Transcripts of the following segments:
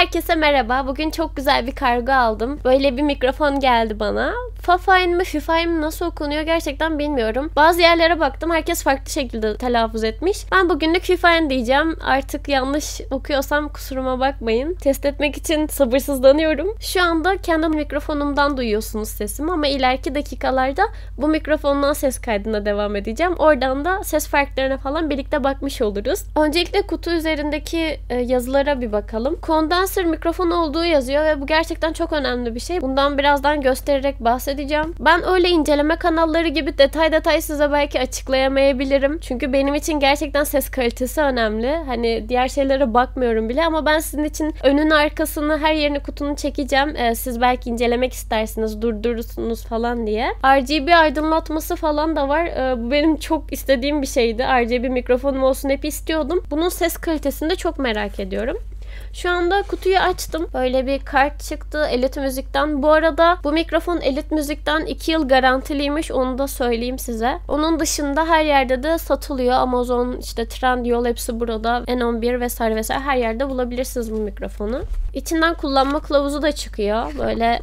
Herkese merhaba. Bugün çok güzel bir kargo aldım. Böyle bir mikrofon geldi bana. Fafine mı, Fifayn mı nasıl okunuyor gerçekten bilmiyorum. Bazı yerlere baktım herkes farklı şekilde telaffuz etmiş. Ben bugünlük Fifayn diyeceğim. Artık yanlış okuyorsam kusuruma bakmayın. Test etmek için sabırsızlanıyorum. Şu anda kendi mikrofonumdan duyuyorsunuz sesimi ama ileriki dakikalarda bu mikrofondan ses kaydına devam edeceğim. Oradan da ses farklarına falan birlikte bakmış oluruz. Öncelikle kutu üzerindeki e, yazılara bir bakalım. Kondans Sennheiser mikrofon olduğu yazıyor ve bu gerçekten çok önemli bir şey. Bundan birazdan göstererek bahsedeceğim. Ben öyle inceleme kanalları gibi detay detay size belki açıklayamayabilirim. Çünkü benim için gerçekten ses kalitesi önemli. Hani diğer şeylere bakmıyorum bile ama ben sizin için önün arkasını her yerini kutunun çekeceğim. Ee, siz belki incelemek istersiniz, durdurursunuz falan diye. RGB aydınlatması falan da var. Ee, bu benim çok istediğim bir şeydi. RGB mikrofonum olsun hep istiyordum. Bunun ses kalitesini de çok merak ediyorum. Şu anda kutuyu açtım. Böyle bir kart çıktı Elite Müzik'ten. Bu arada bu mikrofon Elite Müzik'ten 2 yıl garantiliymiş. Onu da söyleyeyim size. Onun dışında her yerde de satılıyor. Amazon, işte Trendyol hepsi burada. N11 vesaire vesaire her yerde bulabilirsiniz bu mikrofonu. İçinden kullanma kılavuzu da çıkıyor. Böyle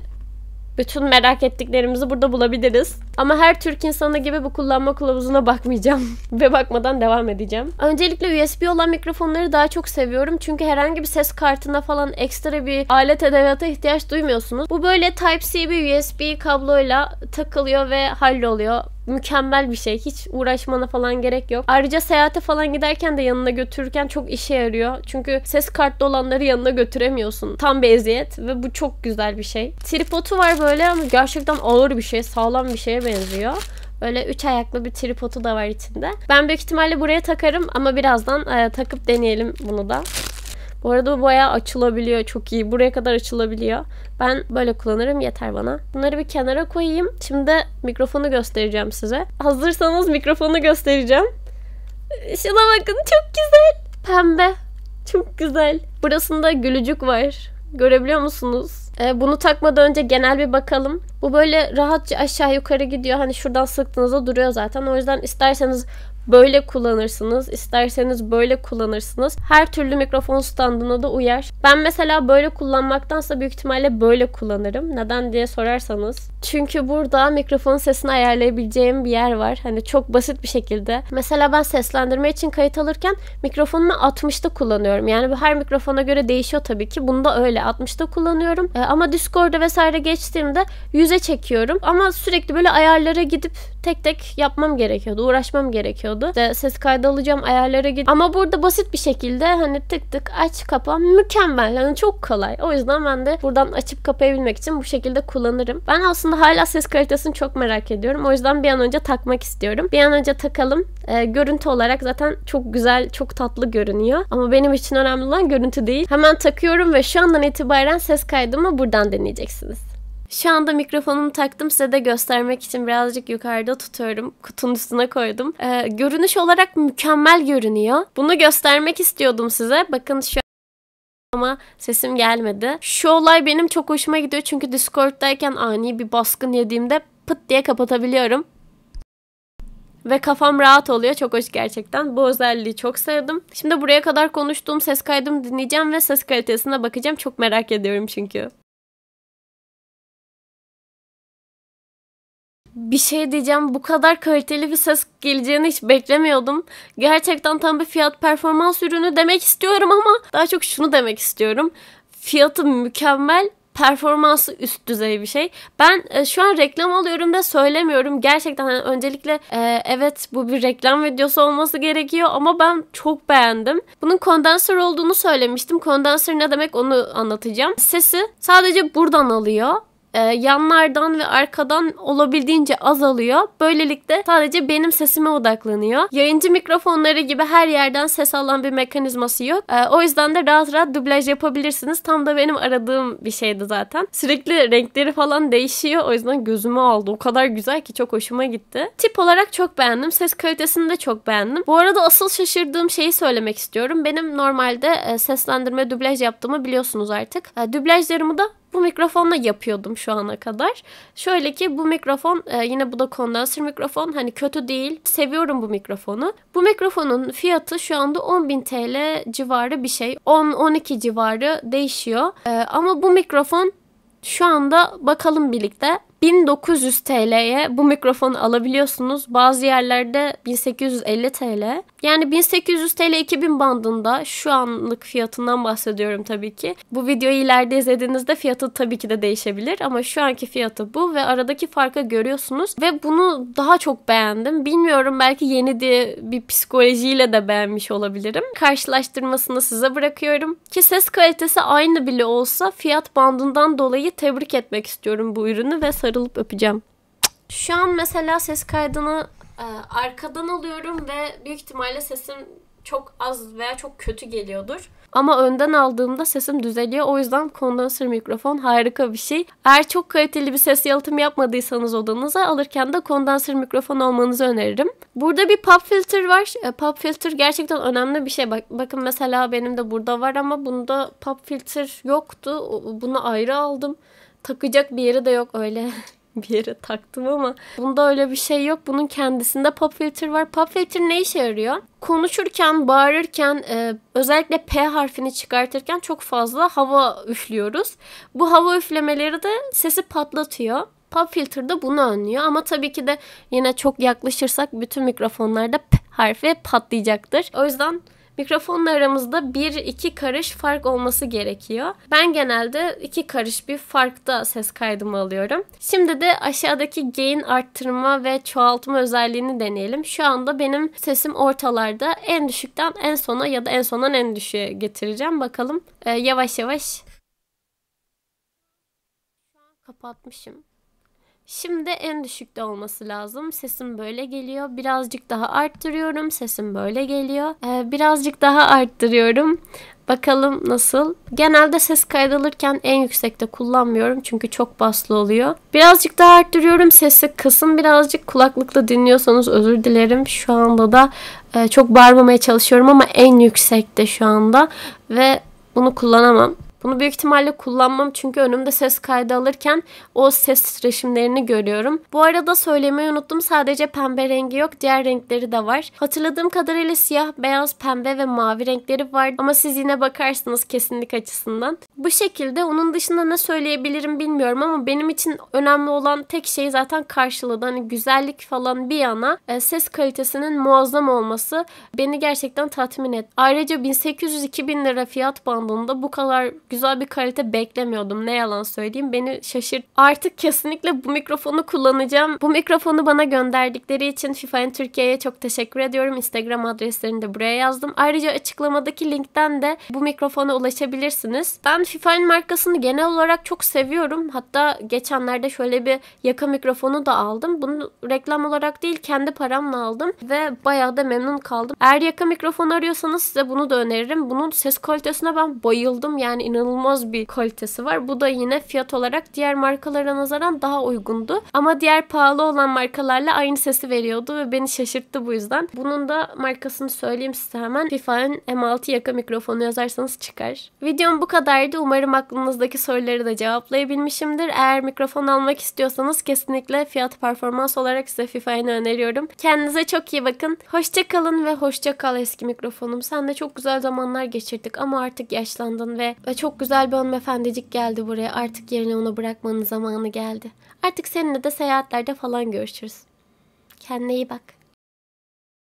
bütün merak ettiklerimizi burada bulabiliriz. Ama her Türk insanı gibi bu kullanma kılavuzuna bakmayacağım. Ve bakmadan devam edeceğim. Öncelikle USB olan mikrofonları daha çok seviyorum. Çünkü herhangi bir ses kartına falan ekstra bir alet edevata ihtiyaç duymuyorsunuz. Bu böyle Type-C bir USB kabloyla takılıyor ve halloluyor mükemmel bir şey. Hiç uğraşmana falan gerek yok. Ayrıca seyahate falan giderken de yanına götürürken çok işe yarıyor. Çünkü ses kartlı olanları yanına götüremiyorsun. Tam bir eziyet ve bu çok güzel bir şey. Tripodu var böyle ama gerçekten ağır bir şey. Sağlam bir şeye benziyor. Böyle üç ayaklı bir tripodu da var içinde. Ben büyük ihtimalle buraya takarım ama birazdan e, takıp deneyelim bunu da. Bu arada bu bayağı açılabiliyor çok iyi. Buraya kadar açılabiliyor. Ben böyle kullanırım yeter bana. Bunları bir kenara koyayım. Şimdi de mikrofonu göstereceğim size. Hazırsanız mikrofonu göstereceğim. Şuna bakın çok güzel. Pembe. Çok güzel. Burasında gülücük var. Görebiliyor musunuz? Ee, bunu takmadan önce genel bir bakalım. Bu böyle rahatça aşağı yukarı gidiyor. Hani şuradan sıktığınızda duruyor zaten. O yüzden isterseniz böyle kullanırsınız. isterseniz böyle kullanırsınız. Her türlü mikrofon standına da uyar. Ben mesela böyle kullanmaktansa büyük ihtimalle böyle kullanırım. Neden diye sorarsanız. Çünkü burada mikrofonun sesini ayarlayabileceğim bir yer var. Hani çok basit bir şekilde. Mesela ben seslendirme için kayıt alırken mikrofonumu 60'ta kullanıyorum. Yani bu her mikrofona göre değişiyor tabii ki. Bunda öyle 60'ta kullanıyorum. E, ama Discord'a vesaire geçtiğimde 100'e çekiyorum. Ama sürekli böyle ayarlara gidip tek tek yapmam gerekiyordu. Uğraşmam gerekiyordu. İşte ses kaydı alacağım, ayarlara git. Ama burada basit bir şekilde hani tık tık aç kapa mükemmel. Hani çok kolay. O yüzden ben de buradan açıp kapayabilmek için bu şekilde kullanırım. Ben aslında hala ses kalitesini çok merak ediyorum. O yüzden bir an önce takmak istiyorum. Bir an önce takalım. Ee, görüntü olarak zaten çok güzel, çok tatlı görünüyor. Ama benim için önemli olan görüntü değil. Hemen takıyorum ve şu andan itibaren ses kaydımı buradan deneyeceksiniz. Şu anda mikrofonumu taktım size de göstermek için birazcık yukarıda tutuyorum. Kutunun üstüne koydum. Ee, görünüş olarak mükemmel görünüyor. Bunu göstermek istiyordum size. Bakın şu ama sesim gelmedi. Şu olay benim çok hoşuma gidiyor çünkü Discord'dayken ani bir baskın yediğimde pıt diye kapatabiliyorum. Ve kafam rahat oluyor. Çok hoş gerçekten. Bu özelliği çok sevdim. Şimdi buraya kadar konuştuğum ses kaydımı dinleyeceğim ve ses kalitesine bakacağım. Çok merak ediyorum çünkü. bir şey diyeceğim. Bu kadar kaliteli bir ses geleceğini hiç beklemiyordum. Gerçekten tam bir fiyat performans ürünü demek istiyorum ama daha çok şunu demek istiyorum. Fiyatı mükemmel performansı üst düzey bir şey. Ben e, şu an reklam alıyorum da söylemiyorum. Gerçekten hani öncelikle e, evet bu bir reklam videosu olması gerekiyor ama ben çok beğendim. Bunun kondansör olduğunu söylemiştim. Kondansör ne demek onu anlatacağım. Sesi sadece buradan alıyor e, yanlardan ve arkadan olabildiğince azalıyor. Böylelikle sadece benim sesime odaklanıyor. Yayıncı mikrofonları gibi her yerden ses alan bir mekanizması yok. E, o yüzden de rahat rahat dublaj yapabilirsiniz. Tam da benim aradığım bir şeydi zaten. Sürekli renkleri falan değişiyor. O yüzden gözümü aldı. O kadar güzel ki çok hoşuma gitti. Tip olarak çok beğendim. Ses kalitesini de çok beğendim. Bu arada asıl şaşırdığım şeyi söylemek istiyorum. Benim normalde e, seslendirme dublaj yaptığımı biliyorsunuz artık. Dublajlarımı da bu mikrofonla yapıyordum şu ana kadar. Şöyle ki bu mikrofon e, yine bu da kondansör mikrofon. Hani kötü değil. Seviyorum bu mikrofonu. Bu mikrofonun fiyatı şu anda 10.000 TL civarı bir şey. 10-12 civarı değişiyor. E, ama bu mikrofon şu anda bakalım birlikte 1900 TL'ye bu mikrofonu alabiliyorsunuz. Bazı yerlerde 1850 TL. Yani 1800 TL 2000 bandında şu anlık fiyatından bahsediyorum tabii ki. Bu videoyu ileride izlediğinizde fiyatı tabii ki de değişebilir ama şu anki fiyatı bu ve aradaki farkı görüyorsunuz ve bunu daha çok beğendim. Bilmiyorum belki yeni diye bir psikolojiyle de beğenmiş olabilirim. Karşılaştırmasını size bırakıyorum. Ki ses kalitesi aynı bile olsa fiyat bandından dolayı tebrik etmek istiyorum bu ürünü ve sarılıp öpeceğim. Şu an mesela ses kaydını e, arkadan alıyorum ve büyük ihtimalle sesim çok az veya çok kötü geliyordur. Ama önden aldığımda sesim düzeliyor. O yüzden kondansör mikrofon harika bir şey. Eğer çok kaliteli bir ses yalıtımı yapmadıysanız odanıza alırken de kondansör mikrofon almanızı öneririm. Burada bir pop filter var. E, pop filter gerçekten önemli bir şey. Bak, bakın mesela benim de burada var ama bunda pop filter yoktu. Bunu ayrı aldım takacak bir yeri de yok öyle bir yere taktım ama bunda öyle bir şey yok. Bunun kendisinde pop filter var. Pop filter ne işe yarıyor? Konuşurken, bağırırken, e, özellikle P harfini çıkartırken çok fazla hava üflüyoruz. Bu hava üflemeleri de sesi patlatıyor. Pop filter de bunu önlüyor ama tabii ki de yine çok yaklaşırsak bütün mikrofonlarda P harfi patlayacaktır. O yüzden mikrofonla aramızda bir iki karış fark olması gerekiyor. Ben genelde iki karış bir farkta ses kaydımı alıyorum. Şimdi de aşağıdaki gain arttırma ve çoğaltma özelliğini deneyelim. Şu anda benim sesim ortalarda en düşükten en sona ya da en sondan en düşüğe getireceğim. Bakalım e, yavaş yavaş kapatmışım. Şimdi en düşükte olması lazım. Sesim böyle geliyor. Birazcık daha arttırıyorum. Sesim böyle geliyor. Ee, birazcık daha arttırıyorum. Bakalım nasıl. Genelde ses kaydalırken en yüksekte kullanmıyorum çünkü çok baslı oluyor. Birazcık daha arttırıyorum sesi. Kısım birazcık kulaklıkla dinliyorsanız özür dilerim. Şu anda da e, çok bağırmamaya çalışıyorum ama en yüksekte şu anda ve bunu kullanamam. Bunu büyük ihtimalle kullanmam çünkü önümde ses kaydı alırken o ses titreşimlerini görüyorum. Bu arada söylemeyi unuttum sadece pembe rengi yok diğer renkleri de var. Hatırladığım kadarıyla siyah, beyaz, pembe ve mavi renkleri var ama siz yine bakarsınız kesinlik açısından bu şekilde onun dışında ne söyleyebilirim bilmiyorum ama benim için önemli olan tek şey zaten karşılığı. Hani güzellik falan bir yana e, ses kalitesinin muazzam olması beni gerçekten tatmin et. Ayrıca 1800-2000 lira fiyat bandında bu kadar güzel bir kalite beklemiyordum. Ne yalan söyleyeyim beni şaşırt. Artık kesinlikle bu mikrofonu kullanacağım. Bu mikrofonu bana gönderdikleri için FIFA'nın Türkiye'ye çok teşekkür ediyorum. Instagram adreslerini de buraya yazdım. Ayrıca açıklamadaki linkten de bu mikrofona ulaşabilirsiniz. Ben FIFA'nın markasını genel olarak çok seviyorum. Hatta geçenlerde şöyle bir yaka mikrofonu da aldım. Bunu reklam olarak değil kendi paramla aldım ve bayağı da memnun kaldım. Eğer yaka mikrofon arıyorsanız size bunu da öneririm. Bunun ses kalitesine ben bayıldım. Yani inanılmaz bir kalitesi var. Bu da yine fiyat olarak diğer markalara nazaran daha uygundu. Ama diğer pahalı olan markalarla aynı sesi veriyordu ve beni şaşırttı bu yüzden. Bunun da markasını söyleyeyim size hemen. FIFA'nın M6 yaka mikrofonu yazarsanız çıkar. Videom bu kadardı güzeldi. Umarım aklınızdaki soruları da cevaplayabilmişimdir. Eğer mikrofon almak istiyorsanız kesinlikle fiyat performans olarak size FIFA'yı öneriyorum. Kendinize çok iyi bakın. Hoşça kalın ve hoşça kal eski mikrofonum. Sen de çok güzel zamanlar geçirdik ama artık yaşlandın ve, ve çok güzel bir hanımefendicik geldi buraya. Artık yerine onu bırakmanın zamanı geldi. Artık seninle de seyahatlerde falan görüşürüz. Kendine iyi bak.